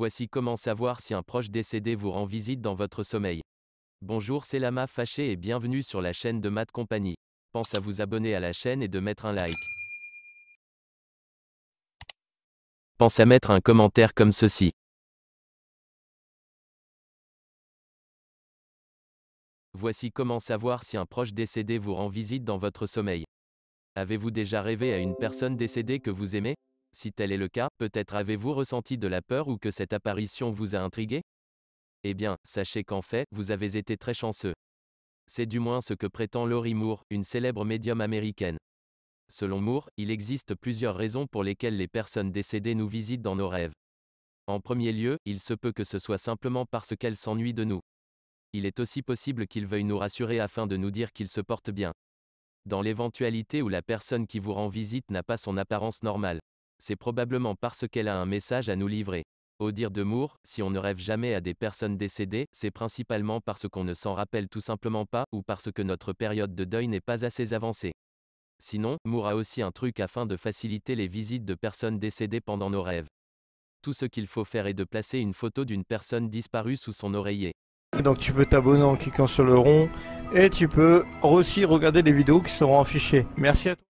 Voici comment savoir si un proche décédé vous rend visite dans votre sommeil. Bonjour, c'est Lama Fâché et bienvenue sur la chaîne de Mat Company. Pense à vous abonner à la chaîne et de mettre un like. Pense à mettre un commentaire comme ceci. Voici comment savoir si un proche décédé vous rend visite dans votre sommeil. Avez-vous déjà rêvé à une personne décédée que vous aimez si tel est le cas, peut-être avez-vous ressenti de la peur ou que cette apparition vous a intrigué Eh bien, sachez qu'en fait, vous avez été très chanceux. C'est du moins ce que prétend Laurie Moore, une célèbre médium américaine. Selon Moore, il existe plusieurs raisons pour lesquelles les personnes décédées nous visitent dans nos rêves. En premier lieu, il se peut que ce soit simplement parce qu'elles s'ennuient de nous. Il est aussi possible qu'ils veuillent nous rassurer afin de nous dire qu'ils se portent bien. Dans l'éventualité où la personne qui vous rend visite n'a pas son apparence normale c'est probablement parce qu'elle a un message à nous livrer. Au dire de Moore, si on ne rêve jamais à des personnes décédées, c'est principalement parce qu'on ne s'en rappelle tout simplement pas, ou parce que notre période de deuil n'est pas assez avancée. Sinon, Moore a aussi un truc afin de faciliter les visites de personnes décédées pendant nos rêves. Tout ce qu'il faut faire est de placer une photo d'une personne disparue sous son oreiller. Donc tu peux t'abonner en cliquant sur le rond, et tu peux aussi regarder les vidéos qui seront affichées. Merci à toi.